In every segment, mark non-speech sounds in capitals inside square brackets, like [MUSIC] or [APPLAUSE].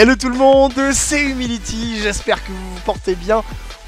Hello tout le monde, c'est Humility, j'espère que vous vous portez bien.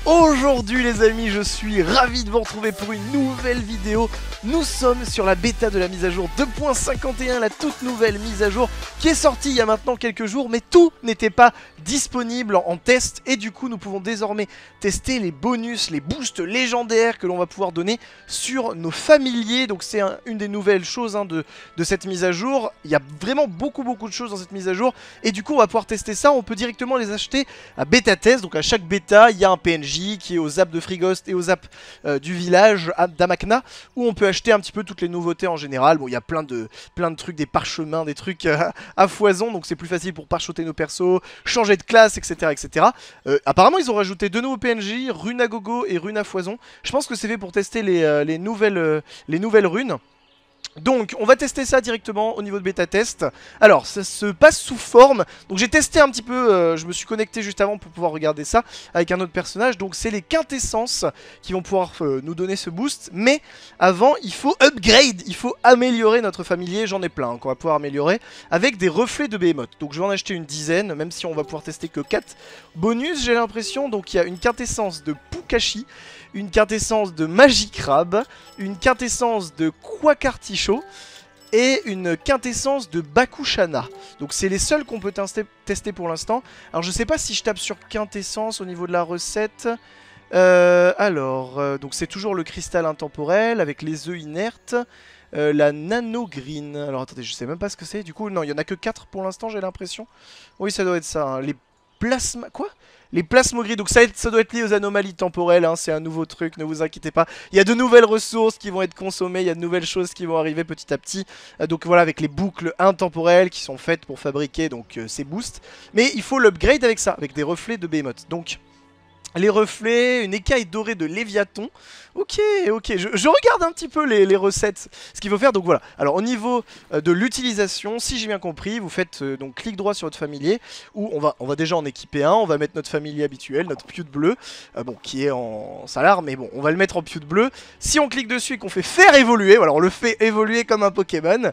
Aujourd'hui les amis, je suis ravi de vous retrouver pour une nouvelle vidéo. Nous sommes sur la bêta de la mise à jour 2.51, la toute nouvelle mise à jour qui est sortie il y a maintenant quelques jours, mais tout n'était pas disponible en, test et du coup nous pouvons désormais tester les bonus, les boosts légendaires que l'on va pouvoir donner sur nos familiers. Donc c'est une des nouvelles choses hein, de, cette mise à jour. Il y a vraiment beaucoup beaucoup de choses dans cette mise à jour et du coup on va pouvoir tester ça. On peut directement les acheter à bêta test, donc à chaque bêta il y a un PNG qui est aux apps de Frigost et aux apps euh, du village d'Amakna, où on peut acheter un petit peu toutes les nouveautés en général. Bon, il y a plein de, plein de trucs, des parchemins, des trucs euh, à foison, donc c'est plus facile pour parchoter nos persos, changer de classe, etc. etc. Euh, apparemment, ils ont rajouté deux nouveaux PNJ, Rune à Gogo et Rune à Foison. Je pense que c'est fait pour tester les, les, nouvelles, les nouvelles runes. Donc on va tester ça directement au niveau de bêta test Alors ça se passe sous forme Donc j'ai testé un petit peu, euh, je me suis connecté juste avant pour pouvoir regarder ça avec un autre personnage Donc c'est les quintessences qui vont pouvoir euh, nous donner ce boost Mais avant il faut upgrade, il faut améliorer notre familier J'en ai plein qu'on va pouvoir améliorer avec des reflets de Behemoth Donc je vais en acheter une dizaine même si on va pouvoir tester que 4 Bonus j'ai l'impression, donc il y a une quintessence de Pukashi Une quintessence de Magic Crab Une quintessence de Quacartiche chaud et une quintessence de Bakushana. Donc c'est les seuls qu'on peut tester pour l'instant. Alors je sais pas si je tape sur quintessence au niveau de la recette. Euh, alors, euh, donc c'est toujours le cristal intemporel avec les œufs inertes. Euh, la nano green. Alors attendez, je sais même pas ce que c'est. Du coup, non, il y en a que 4 pour l'instant, j'ai l'impression. Oui, ça doit être ça. Hein. Les plasma... Quoi les gris, Donc ça, doit être lié aux anomalies temporelles, hein, c'est un nouveau truc, ne vous inquiétez pas. Il y a de nouvelles ressources qui vont être consommées, il y a de nouvelles choses qui vont arriver petit à petit. Euh, donc voilà, avec les boucles intemporelles qui sont faites pour fabriquer donc euh, ces boosts. Mais il faut l'upgrade avec ça, avec des reflets de Behemoth. Donc... Les reflets, une écaille dorée de Léviathan. Ok, ok, je, regarde un petit peu les, recettes, ce qu'il faut faire. Donc voilà, alors au niveau euh, de l'utilisation, si j'ai bien compris, vous faites euh, donc clic droit sur votre familier, où on va, on va déjà en équiper un, on va mettre notre familier habituel, notre de bleu, euh, bon, qui est en salar, mais bon, on va le mettre en de bleu. Si on clique dessus et qu'on fait faire évoluer, Voilà, on le fait évoluer comme un Pokémon,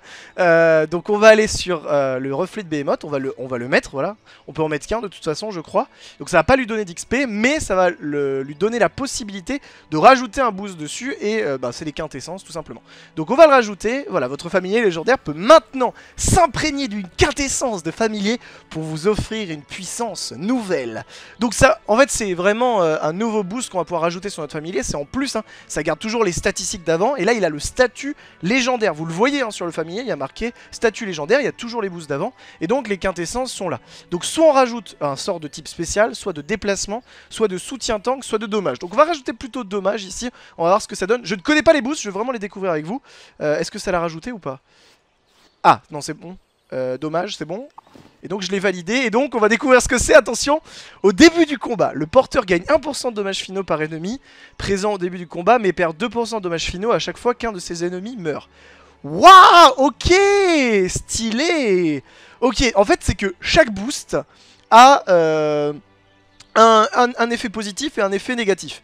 donc on va aller sur le reflet de Behemoth, on va, le, on va le mettre, voilà. On peut en mettre qu'un de toute façon, je crois. Donc ça va pas lui donner d'XP, mais ça va lui donner la possibilité de rajouter un boost dessus et euh, bah, c'est les quintessences tout simplement. Donc on va le rajouter, voilà, votre familier légendaire peut maintenant s'imprégner d'une quintessence de familier pour vous offrir une puissance nouvelle. Donc ça, en fait c'est vraiment euh, un nouveau boost qu'on va pouvoir rajouter sur notre familier, c'est en plus, hein, ça garde toujours les statistiques d'avant et là il a le statut légendaire, vous le voyez hein, sur le familier, il y a marqué statut légendaire, il y a toujours les boosts d'avant et donc les quintessences sont là. Donc soit on rajoute un sort de type spécial, soit de déplacement, soit de de soutien tank, soit de dommage. Donc on va rajouter plutôt dommage ici, on va voir ce que ça donne. Je ne connais pas les boosts, je vais vraiment les découvrir avec vous. Euh, est-ce que ça l'a rajouté ou pas Ah, non c'est bon. Euh, dommage, c'est bon. Et donc je l'ai validé, et donc on va découvrir ce que c'est, attention Au début du combat, le porteur gagne 1% de dommage finaux par ennemi, présent au début du combat, mais perd 2% de dommages finaux à chaque fois qu'un de ses ennemis meurt. Waouh Ok Stylé Ok, en fait c'est que chaque boost a... Euh un, effet positif et un effet négatif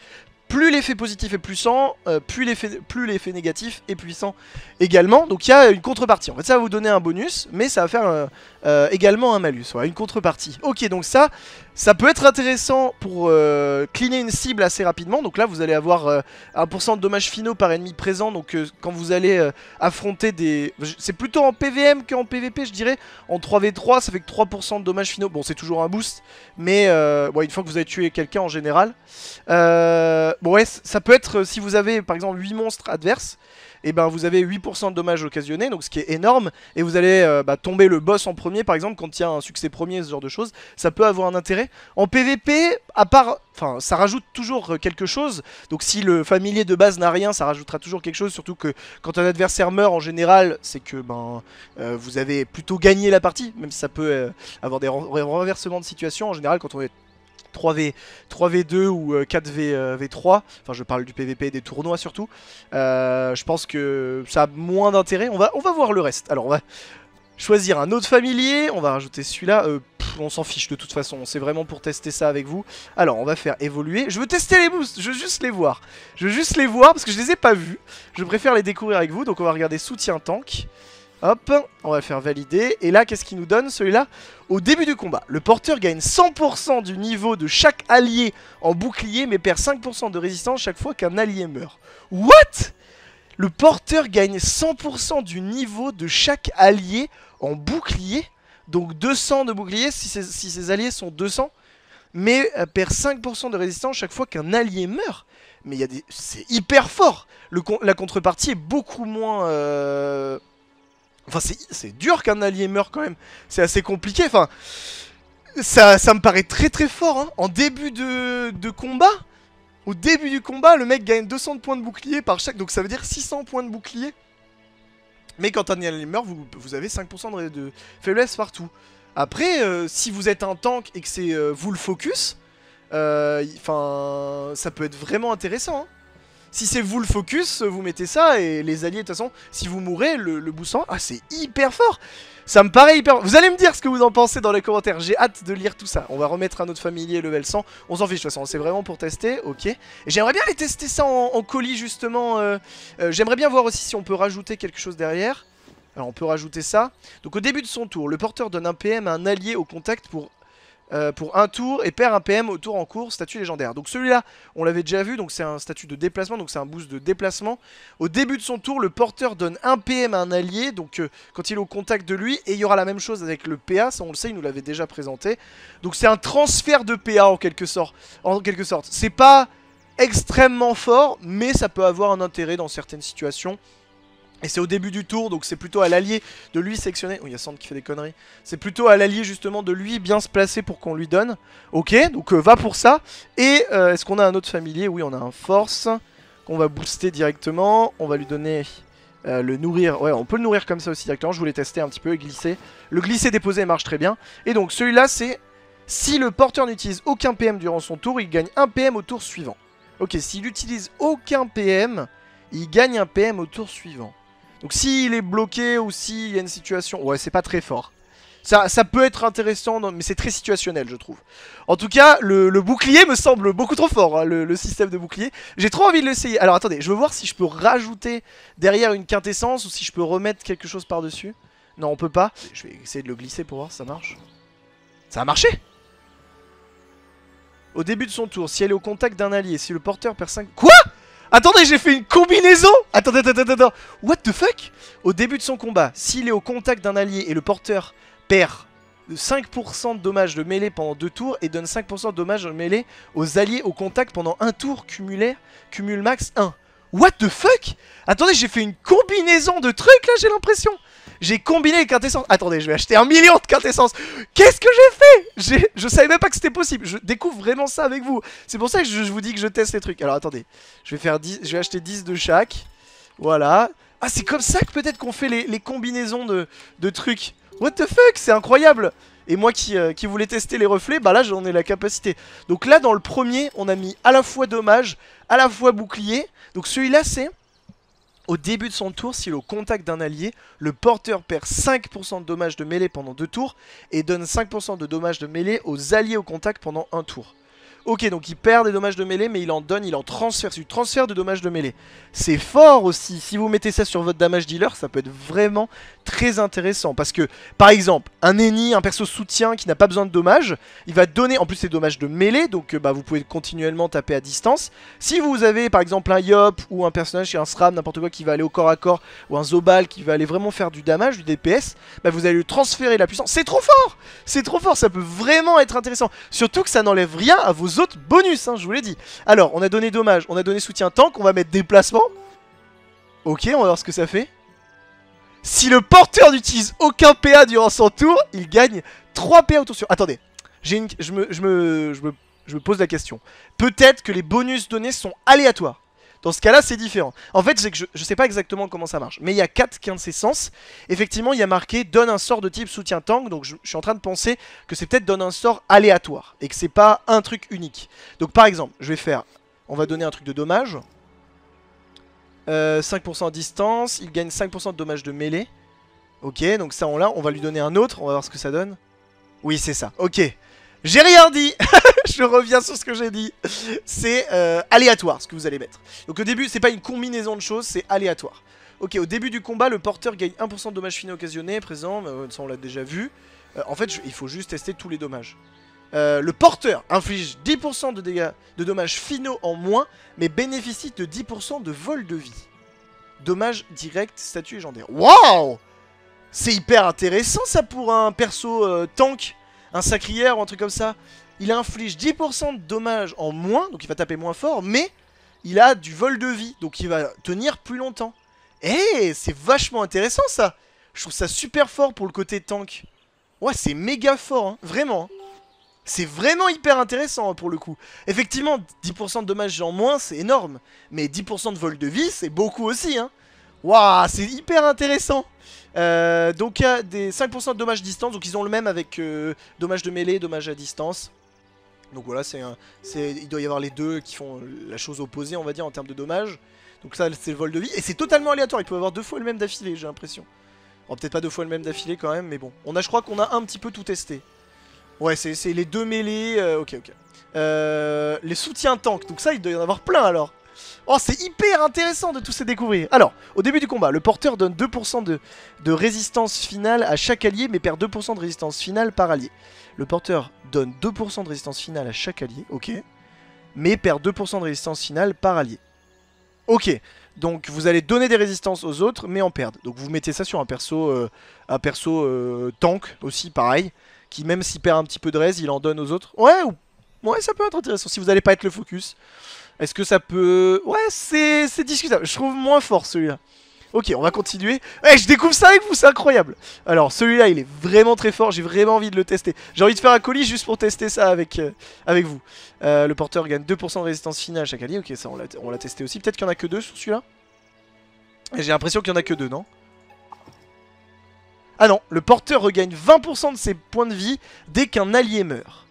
plus l'effet positif est puissant, euh, plus l'effet négatif est puissant également. Donc il y a une contrepartie. En fait, ça va vous donner un bonus, mais ça va faire euh, euh, également un malus. voilà une contrepartie. Ok, donc ça, ça peut être intéressant pour euh, cleaner une cible assez rapidement. Donc là, vous allez avoir 1% euh, de dommages finaux par ennemi présent. Donc euh, quand vous allez affronter des... C'est plutôt en PVM qu'en PVP, je dirais. En 3v3, ça fait que 3% de dommages finaux. Bon, c'est toujours un boost. Mais une fois que vous avez tué quelqu'un en général. bon, ça peut être si vous avez par exemple 8 monstres adverses et eh ben vous avez 8% de dommages occasionnés, donc ce qui est énorme, et vous allez euh, bah, tomber le boss en premier, par exemple, quand il y a un succès premier, ce genre de choses, ça peut avoir un intérêt. En PVP, à part... Enfin, ça rajoute toujours euh, quelque chose, donc si le familier de base n'a rien, ça rajoutera toujours quelque chose, surtout que quand un adversaire meurt, en général, c'est que ben euh, vous avez plutôt gagné la partie, même si ça peut avoir des renversements de situation, en général, quand on est 3v, 3v2 ou 4v3, euh, euh, enfin je parle du PVP et des tournois surtout, euh, je pense que ça a moins d'intérêt, on va, on va voir le reste. Alors on va choisir un autre familier, on va rajouter celui-là, on s'en fiche de toute façon, c'est vraiment pour tester ça avec vous. Alors on va faire évoluer, je veux tester les boosts, je veux juste les voir, je veux juste les voir parce que je les ai pas vus, je préfère les découvrir avec vous, donc on va regarder soutien tank. Hop, on va faire valider. Et là, qu'est-ce qu'il nous donne celui-là Au début du combat, le porteur gagne 100% du niveau de chaque allié en bouclier, mais perd 5% de résistance chaque fois qu'un allié meurt. What Le porteur gagne 100% du niveau de chaque allié en bouclier Donc 200 de bouclier si ses, alliés sont 200 mais euh, perd 5% de résistance chaque fois qu'un allié meurt. Mais il y a des... c'est hyper fort. La contrepartie est beaucoup moins euh, Enfin, c'est dur qu'un allié meure quand même. C'est assez compliqué. Enfin, ça, me paraît très très fort. Hein. En début de, combat, au début du combat, le mec gagne 200 points de bouclier par chaque. Donc ça veut dire 600 points de bouclier. Mais quand un allié meurt, vous, avez 5% de, faiblesse partout. Après, euh, si vous êtes un tank et que c'est euh, vous le focus, euh, enfin, ça peut être vraiment intéressant. Hein. Si c'est vous le focus, vous mettez ça, et les alliés, de toute façon, si vous mourrez, le, le boussant, ah, c'est hyper fort Ça me paraît hyper... Vous allez me dire ce que vous en pensez dans les commentaires, j'ai hâte de lire tout ça. On va remettre un autre familier level 100, on s'en fiche de toute façon, c'est vraiment pour tester, ok. J'aimerais bien aller tester ça en, colis, justement. Euh, euh, j'aimerais bien voir aussi si on peut rajouter quelque chose derrière. Alors on peut rajouter ça. Donc au début de son tour, le porteur donne un PM à un allié au contact pour euh, pour un tour et perd un PM au tour en cours, statut légendaire. Donc celui-là, on l'avait déjà vu, donc c'est un statut de déplacement, donc c'est un boost de déplacement. Au début de son tour, le porteur donne un PM à un allié, donc euh, quand il est au contact de lui, et il y aura la même chose avec le PA, ça on le sait, il nous l'avait déjà présenté. Donc c'est un transfert de PA en quelque sorte. En quelque sorte. C'est pas extrêmement fort, mais ça peut avoir un intérêt dans certaines situations. Et c'est au début du tour, donc c'est plutôt à l'allié de lui sectionner... Oh, il y a Sand qui fait des conneries. C'est plutôt à l'allié, justement, de lui bien se placer pour qu'on lui donne. Ok, donc euh, va pour ça. Et euh, est-ce qu'on a un autre familier Oui, on a un force qu'on va booster directement. On va lui donner euh, le nourrir. Ouais, on peut le nourrir comme ça aussi directement. Je voulais tester un petit peu et glisser. Le glisser déposé marche très bien. Et donc, celui-là, c'est... Si le porteur n'utilise aucun PM durant son tour, il gagne un PM au tour suivant. Ok, s'il n'utilise aucun PM, il gagne un PM au tour suivant. Donc s'il est bloqué ou s'il y a une situation... Ouais, c'est pas très fort. Ça, ça peut être intéressant, mais c'est très situationnel, je trouve. En tout cas, le, bouclier me semble beaucoup trop fort, hein, le, le, système de bouclier. J'ai trop envie de l'essayer. Alors attendez, je veux voir si je peux rajouter derrière une quintessence ou si je peux remettre quelque chose par-dessus. Non, on peut pas. Je vais essayer de le glisser pour voir si ça marche. Ça a marché Au début de son tour, si elle est au contact d'un allié, si le porteur perd 5... Quoi Attendez, j'ai fait une combinaison Attendez, attendez, attendez. What the fuck Au début de son combat, s'il est au contact d'un allié et le porteur perd 5% de dommages de mêlée pendant 2 tours et donne 5% de dommages de mêlée aux alliés au contact pendant 1 tour cumulé, cumul max 1. What the fuck Attendez, j'ai fait une combinaison de trucs là, j'ai l'impression j'ai combiné les quintessences. Attendez, je vais acheter un million de quintessences. Qu'est-ce que j'ai fait Je savais même pas que c'était possible. Je découvre vraiment ça avec vous. C'est pour ça que je, vous dis que je teste les trucs. Alors attendez, je vais, faire je vais acheter 10 de chaque. Voilà. Ah, c'est comme ça que peut-être qu'on fait les, combinaisons de, trucs. What the fuck C'est incroyable et moi qui, euh, qui, voulais tester les reflets, bah là j'en ai la capacité. Donc là dans le premier, on a mis à la fois dommage, à la fois bouclier. Donc celui-là c'est au début de son tour, s'il est au contact d'un allié, le porteur perd 5% de dommages de mêlée pendant 2 tours et donne 5% de dommages de mêlée aux alliés au contact pendant 1 tour. Ok, donc il perd des dommages de mêlée, mais il en donne, il en transfère. C'est du transfert de dommages de mêlée. C'est fort aussi. Si vous mettez ça sur votre damage dealer, ça peut être vraiment très intéressant. Parce que, par exemple, un ennemi, un perso soutien qui n'a pas besoin de dommages, il va donner, en plus des dommages de mêlée, donc euh, bah, vous pouvez continuellement taper à distance. Si vous avez par exemple un Yop ou un personnage, un SRAM, n'importe quoi qui va aller au corps à corps, ou un Zobal qui va aller vraiment faire du damage, du DPS, bah, vous allez lui transférer la puissance. C'est trop fort C'est trop fort, ça peut vraiment être intéressant. Surtout que ça n'enlève rien à vos autres bonus, hein, je vous l'ai dit. Alors, on a donné dommage, on a donné soutien tank, on va mettre déplacement. Ok, on va voir ce que ça fait. Si le porteur n'utilise aucun PA durant son tour, il gagne 3 PA autour sur... Attendez, une... je, me, je me pose la question. Peut-être que les bonus donnés sont aléatoires. Dans ce cas-là, c'est différent. En fait, je ne sais pas exactement comment ça marche. Mais il y a 4 sens. Effectivement, il y a marqué donne un sort de type soutien tank. Donc je, suis en train de penser que c'est peut-être donne un sort aléatoire. Et que c'est pas un truc unique. Donc par exemple, je vais faire... On va donner un truc de dommage. 5% euh, à distance. Il gagne 5% de dommage de mêlée. Ok, donc ça on l'a. On va lui donner un autre. On va voir ce que ça donne. Oui, c'est ça. Ok. J'ai rien dit [LAUGHS] [LAUGHS] je reviens sur ce que j'ai dit. C'est euh, aléatoire ce que vous allez mettre. Donc au début, c'est pas une combinaison de choses, c'est aléatoire. Ok, au début du combat, le porteur gagne 1% de dommages finaux occasionnés, présent, bah, ça on l'a déjà vu. Euh, en fait, il faut juste tester tous les dommages. Euh, le porteur inflige 10% de dégâts de dommages finaux en moins, mais bénéficie de 10% de vol de vie. Dommages directs, statut légendaire. Waouh C'est hyper intéressant ça pour un perso tank un sacrière ou un truc comme ça, il inflige 10% de dommages en moins, donc il va taper moins fort, mais il a du vol de vie, donc il va tenir plus longtemps. Eh, c'est vachement intéressant ça Je trouve ça super fort pour le côté tank. Ouais, c'est méga fort, hein. vraiment. Hein. C'est vraiment hyper intéressant hein, pour le coup. Effectivement, 10% de dommages en moins, c'est énorme. Mais 10% de vol de vie, c'est beaucoup aussi. Hein. Waouh, c'est hyper intéressant euh, donc des 5% de dommages distance, donc ils ont le même avec euh, dommages de mêlée, dommages à distance. Donc voilà, c'est il doit y avoir les deux qui font la chose opposée, on va dire, en termes de dommages. Donc ça, c'est le vol de vie. Et c'est totalement aléatoire, il peut avoir deux fois le même d'affilée, j'ai l'impression. Bon, peut-être pas deux fois le même d'affilée quand même, mais bon. On a, je crois qu'on a un petit peu tout testé. Ouais, c'est les deux mêlées, euh, ok, ok. les soutiens tank, donc ça, il doit y en avoir plein alors. Oh, c'est hyper intéressant de tous ces découvrir. Alors, au début du combat, le porteur donne 2% de, résistance finale à chaque allié, mais perd 2% de résistance finale par allié. Le porteur donne 2% de résistance finale à chaque allié, ok, mais perd 2% de résistance finale par allié. Ok, donc vous allez donner des résistances aux autres, mais en perdre. Donc vous mettez ça sur un perso, euh, un perso euh, tank aussi, pareil, qui même s'il perd un petit peu de rés, il en donne aux autres. Ouais, ou... ouais, ça peut être intéressant si vous n'allez pas être le focus. Est-ce que ça peut... Ouais, c'est discutable. Je trouve moins fort celui-là. Ok, on va continuer. Eh je découvre ça avec vous, c'est incroyable. Alors, celui-là, il est vraiment très fort. J'ai vraiment envie de le tester. J'ai envie de faire un colis juste pour tester ça avec, euh, avec vous. Euh, le porteur gagne 2% de résistance finale à chaque allié. Ok, ça, on l'a testé aussi. Peut-être qu'il n'y en a que deux sur celui-là. J'ai l'impression qu'il n'y en a que deux, non Ah non, le porteur regagne 20% de ses points de vie dès qu'un allié meurt.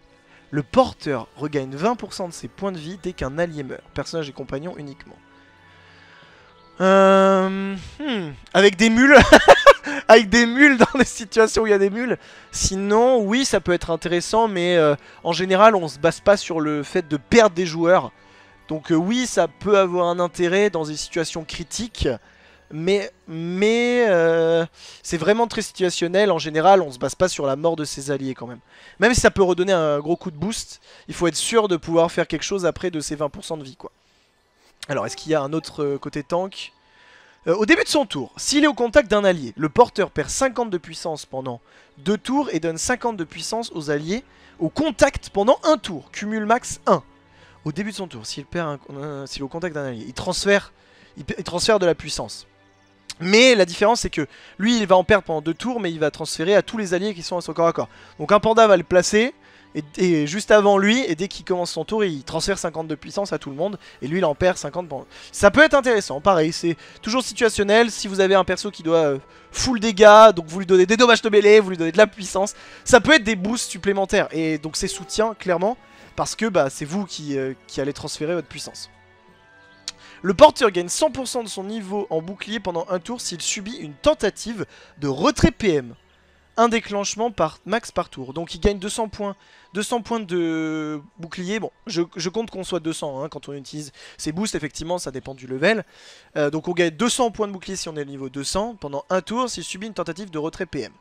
Le porteur regagne 20% de ses points de vie dès qu'un allié meurt. Personnage et compagnon uniquement. Euh, hmm, avec des mules [LAUGHS] Avec des mules dans les situations où il y a des mules Sinon, oui, ça peut être intéressant, mais euh, en général, on se base pas sur le fait de perdre des joueurs. Donc euh, oui, ça peut avoir un intérêt dans des situations critiques, mais, mais euh, c'est vraiment très situationnel. En général, on se base pas sur la mort de ses alliés quand même. Même si ça peut redonner un gros coup de boost, il faut être sûr de pouvoir faire quelque chose après de ses 20% de vie. quoi. Alors, est-ce qu'il y a un autre euh, côté tank euh, Au début de son tour, s'il est au contact d'un allié, le porteur perd 50 de puissance pendant 2 tours et donne 50 de puissance aux alliés au contact pendant 1 tour. Cumul max 1. Au début de son tour, s'il perd s'il est au contact d'un allié, il transfère il, transfère de la puissance. Mais la différence c'est que lui il va en perdre pendant deux tours mais il va transférer à tous les alliés qui sont à son corps à corps. Donc un panda va le placer et, juste avant lui et dès qu'il commence son tour il transfère 50 de puissance à tout le monde et lui il en perd 50 pendant... Ça peut être intéressant, pareil c'est toujours situationnel si vous avez un perso qui doit euh, full dégâts donc vous lui donnez des dommages de mêlée, vous lui donnez de la puissance. Ça peut être des boosts supplémentaires et donc c'est soutien clairement parce que bah, c'est vous euh, qui allez transférer votre puissance. Le porteur gagne 100% de son niveau en bouclier pendant un tour s'il subit une tentative de retrait PM. Un déclenchement par max par tour. Donc il gagne 200 points. 200 points de bouclier. Bon, je, compte qu'on soit 200 hein, quand on utilise ses boosts. Effectivement, ça dépend du level. Euh, donc on gagne 200 points de bouclier si on est au niveau 200 pendant un tour s'il subit une tentative de retrait PM.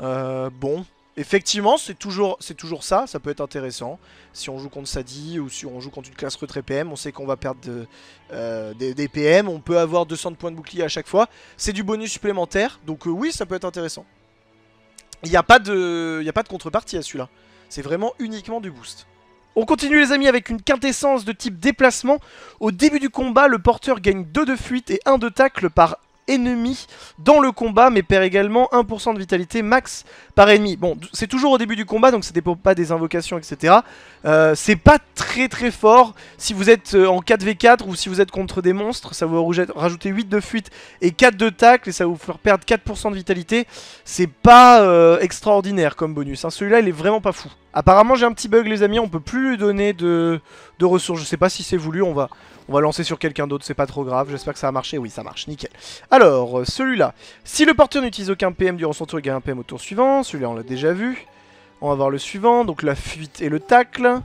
Euh, bon, Effectivement, c'est toujours, toujours ça, ça peut être intéressant. Si on joue contre Sadi ou si on joue contre une classe retrait PM, on sait qu'on va perdre euh, des, PM, on peut avoir 200 points de bouclier à chaque fois. C'est du bonus supplémentaire, donc euh, oui, ça peut être intéressant. Il n'y a, pas de, a pas de contrepartie à celui-là, c'est vraiment uniquement du boost. On continue les amis avec une quintessence de type déplacement. Au début du combat, le porteur gagne 2 de fuite et 1 de tacle par ennemi dans le combat, mais perd également 1% de vitalité max par ennemi. Bon, c'est toujours au début du combat, donc dépend pas des invocations, etc. Euh, c'est pas très très fort. Si vous êtes euh, en 4v4 ou si vous êtes contre des monstres, ça vous rajouter 8 de fuite et 4 de tacle, et ça va vous faire perdre 4% de vitalité. C'est pas euh, extraordinaire comme bonus. Hein. Celui-là, il est vraiment pas fou. Apparemment, j'ai un petit bug, les amis, on peut plus lui donner de, de ressources. Je sais pas si c'est voulu, on va, on va lancer sur quelqu'un d'autre, c'est pas trop grave. J'espère que ça a marché. Oui, ça marche, nickel. Alors, euh, celui-là. Si le porteur n'utilise aucun PM durant son tour, il gagne un PM au tour suivant. Celui-là, on l'a déjà vu. On va voir le suivant. Donc la fuite et le tacle.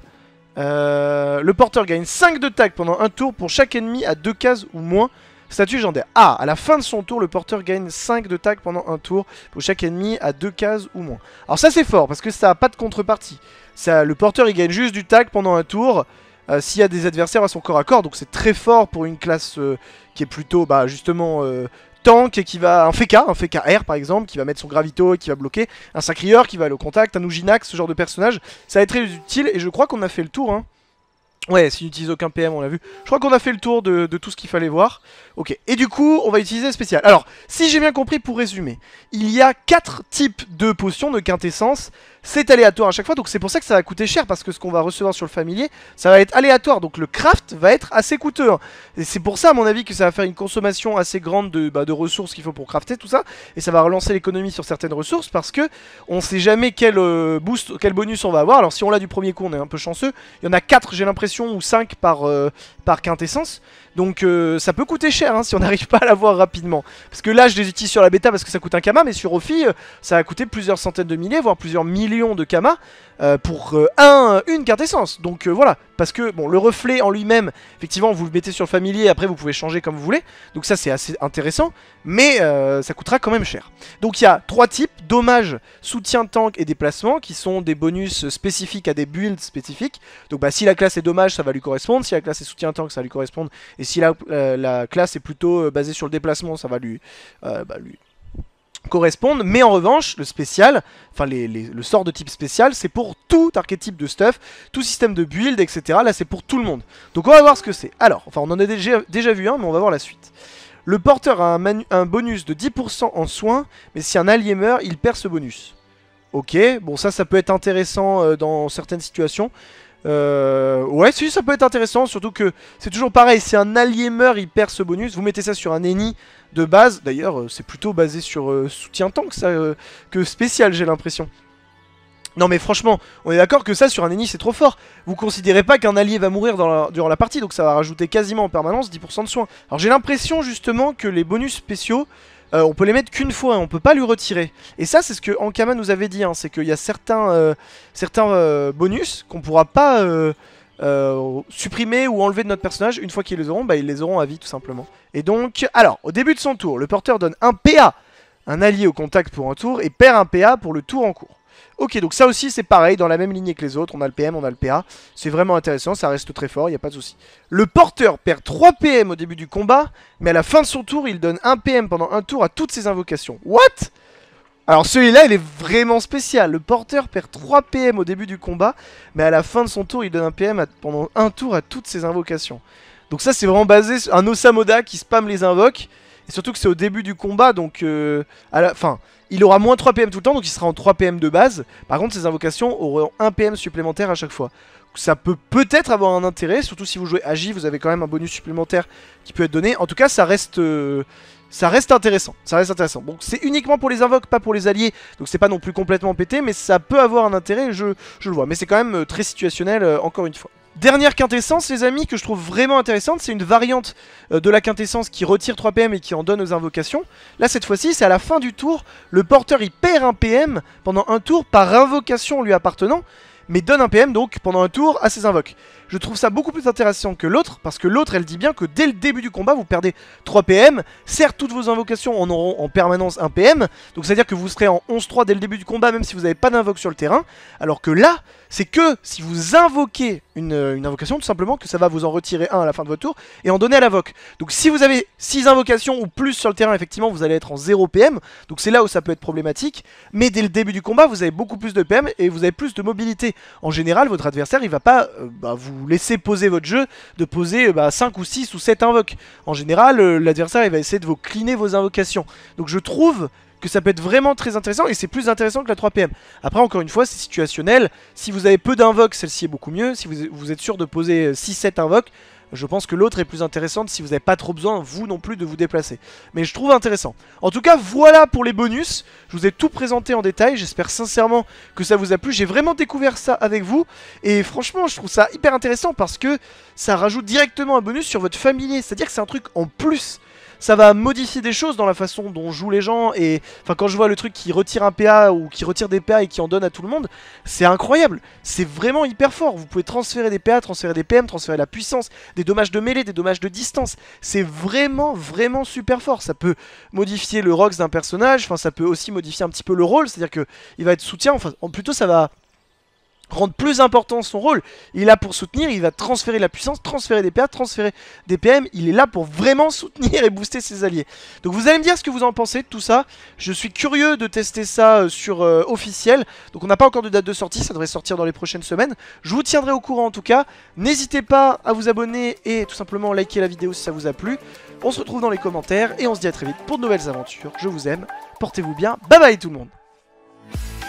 Euh, le porteur gagne 5 de tacle pendant un tour pour chaque ennemi à 2 cases ou moins. Statut légendaire. Ah, à la fin de son tour, le porteur gagne 5 de tacle pendant un tour pour chaque ennemi à 2 cases ou moins. Alors ça c'est fort parce que ça n'a pas de contrepartie. Ça, le porteur il gagne juste du tacle pendant un tour. Euh, s'il y a des adversaires à son corps à corps. Donc c'est très fort pour une classe euh, qui est plutôt bah, justement euh, tank et qui va... Un Feka, un Feka R par exemple, qui va mettre son gravito et qui va bloquer. Un Sacrieur qui va aller au contact, un Ujinax, ce genre de personnage. Ça va être très utile et je crois qu'on a fait le tour. Hein. Ouais, s'il n'utilise aucun PM, on l'a vu. Je crois qu'on a fait le tour de, tout ce qu'il fallait voir. Ok, et du coup, on va utiliser le spécial. Alors, si j'ai bien compris, pour résumer, il y a 4 types de potions de quintessence. C'est aléatoire à chaque fois, donc c'est pour ça que ça va coûter cher, parce que ce qu'on va recevoir sur le familier, ça va être aléatoire. Donc le craft va être assez coûteux. Hein. Et c'est pour ça, à mon avis, que ça va faire une consommation assez grande bah, de, ressources qu'il faut pour crafter, tout ça. Et ça va relancer l'économie sur certaines ressources, parce que on sait jamais quel euh, boost, quel bonus on va avoir. Alors si on l'a du premier coup, on est un peu chanceux. Il y en a 4, j'ai l'impression ou 5 par, euh, par quintessence. Donc euh, ça peut coûter cher hein, [LAUGHS] si on n'arrive pas à l'avoir rapidement. Parce que là je les utilise sur la bêta parce que ça coûte un kama, mais sur Ophi euh, ça a coûté plusieurs centaines de milliers, voire plusieurs millions de kama. Euh, pour euh, un, une carte essence. Donc euh, voilà, parce que bon, le reflet en lui-même, effectivement, vous le mettez sur le familier, après vous pouvez changer comme vous voulez. Donc ça c'est assez intéressant, mais ça coûtera quand même cher. Donc il y a trois types, dommage, soutien tank et déplacement, qui sont des bonus spécifiques à des builds spécifiques. Donc bah, si la classe est dommage, ça va lui correspondre, si la classe est soutien tank, ça va lui correspondre, et si la, la classe est plutôt basée sur le déplacement, ça va lui, bah, lui correspondent, mais en revanche, le spécial, enfin le sort de type spécial, c'est pour tout archétype de stuff, tout système de build, etc. Là, c'est pour tout le monde. Donc on va voir ce que c'est. Alors, enfin, on en a déjà, vu un, mais on va voir la suite. Le porteur a un, bonus de 10% en soins, mais si un allié meurt, il perd ce bonus. Ok, bon ça, ça peut être intéressant euh, dans certaines situations. Euh, ouais, si, ça peut être intéressant, surtout que c'est toujours pareil, si un allié meurt, il perd ce bonus. Vous mettez ça sur un ennemi de base, d'ailleurs, euh, c'est plutôt basé sur euh, soutien tank ça, que spécial, j'ai l'impression. Non mais franchement, on est d'accord que ça sur un ennemi c'est trop fort. Vous considérez pas qu'un allié va mourir dans durant la partie, donc ça va rajouter quasiment en permanence 10% de soins. Alors j'ai l'impression justement que les bonus spéciaux euh, on peut les mettre qu'une fois, on hein, on peut pas lui retirer. Et ça, c'est ce que Ankama nous avait dit, hein, c'est qu'il y a certains, euh, certains euh, bonus qu'on pourra pas supprimer ou enlever de notre personnage. Une fois qu'ils les auront, bah, ils les auront à vie tout simplement. Et donc, alors, au début de son tour, le porteur donne un PA, un allié au contact pour un tour, et perd un PA pour le tour en cours. Ok, donc ça aussi c'est pareil, dans la même lignée que les autres, on a le PM, on a le PA. C'est vraiment intéressant, ça reste très fort, il n'y a pas de souci. Le porteur perd 3 PM au début du combat, mais à la fin de son tour, il donne 1 PM pendant un tour à toutes ses invocations. What alors celui-là, il est vraiment spécial. Le porteur perd 3 PM au début du combat, mais à la fin de son tour, il donne 1 PM pendant un tour à toutes ses invocations. Donc ça, c'est vraiment basé sur un Osamoda qui spam les invoques. Et surtout que c'est au début du combat, donc... Euh, à la, fin, il aura moins 3 PM tout le temps, donc il sera en 3 PM de base. Par contre, ses invocations auront 1 PM supplémentaire à chaque fois. Ça peut peut-être avoir un intérêt, surtout si vous jouez Agi, vous avez quand même un bonus supplémentaire qui peut être donné. En tout cas, ça reste... Euh, ça reste intéressant, ça reste intéressant. Donc c'est uniquement pour les invoques, pas pour les alliés, donc c'est pas non plus complètement pété, mais ça peut avoir un intérêt, je, le vois. Mais c'est quand même euh, très situationnel, euh, encore une fois. Dernière quintessence, les amis, que je trouve vraiment intéressante, c'est une variante euh, de la quintessence qui retire 3 PM et qui en donne aux invocations. Là, cette fois-ci, c'est à la fin du tour, le porteur il perd un PM pendant un tour par invocation lui appartenant, mais donne un PM donc pendant un tour à ses invoques je trouve ça beaucoup plus intéressant que l'autre, parce que l'autre, elle dit bien que dès le début du combat, vous perdez 3 PM. Certes, toutes vos invocations en auront en permanence 1 PM, donc c'est-à-dire que vous serez en 11-3 dès le début du combat, même si vous n'avez pas d'invoque sur le terrain, alors que là, c'est que si vous invoquez euh, une, invocation, tout simplement, que ça va vous en retirer un à la fin de votre tour, et en donner à l'invoque. Donc si vous avez 6 invocations ou plus sur le terrain, effectivement, vous allez être en 0 PM, donc c'est là où ça peut être problématique, mais dès le début du combat, vous avez beaucoup plus de PM, et vous avez plus de mobilité. En général, votre adversaire, il va pas euh, bah, vous vous laissez poser votre jeu, de poser 5 euh, bah, ou 6 ou 7 invoques. En général, euh, l'adversaire il va essayer de vous cleaner vos invocations. Donc je trouve que ça peut être vraiment très intéressant et c'est plus intéressant que la 3PM. Après, encore une fois, c'est situationnel. Si vous avez peu d'invoques, celle-ci est beaucoup mieux. Si vous, vous êtes sûr de poser 6-7 euh, invoques, je pense que l'autre est plus intéressante si vous n'avez pas trop besoin, vous non plus, de vous déplacer. Mais je trouve intéressant. En tout cas, voilà pour les bonus. Je vous ai tout présenté en détail. J'espère sincèrement que ça vous a plu. J'ai vraiment découvert ça avec vous. Et franchement, je trouve ça hyper intéressant parce que ça rajoute directement un bonus sur votre familier. C'est-à-dire que c'est un truc en plus ça va modifier des choses dans la façon dont jouent les gens. Et enfin, quand je vois le truc qui retire un PA ou qui retire des PA et qui en donne à tout le monde, c'est incroyable. C'est vraiment hyper fort. Vous pouvez transférer des PA, transférer des PM, transférer la puissance, des dommages de mêlée, des dommages de distance. C'est vraiment, vraiment super fort. Ça peut modifier le ROX d'un personnage. Enfin, ça peut aussi modifier un petit peu le rôle. C'est-à-dire que il va être soutien. Enfin, plutôt, ça va rendre plus important son rôle. Il est là pour soutenir, il va transférer la puissance, transférer des PA, transférer des PM. Il est là pour vraiment soutenir et booster ses alliés. Donc vous allez me dire ce que vous en pensez de tout ça. Je suis curieux de tester ça euh, sur euh, officiel. Donc on n'a pas encore de date de sortie, ça devrait sortir dans les prochaines semaines. Je vous tiendrai au courant en tout cas. N'hésitez pas à vous abonner et tout simplement liker la vidéo si ça vous a plu. On se retrouve dans les commentaires et on se dit à très vite pour de nouvelles aventures. Je vous aime, portez-vous bien, bye bye tout le monde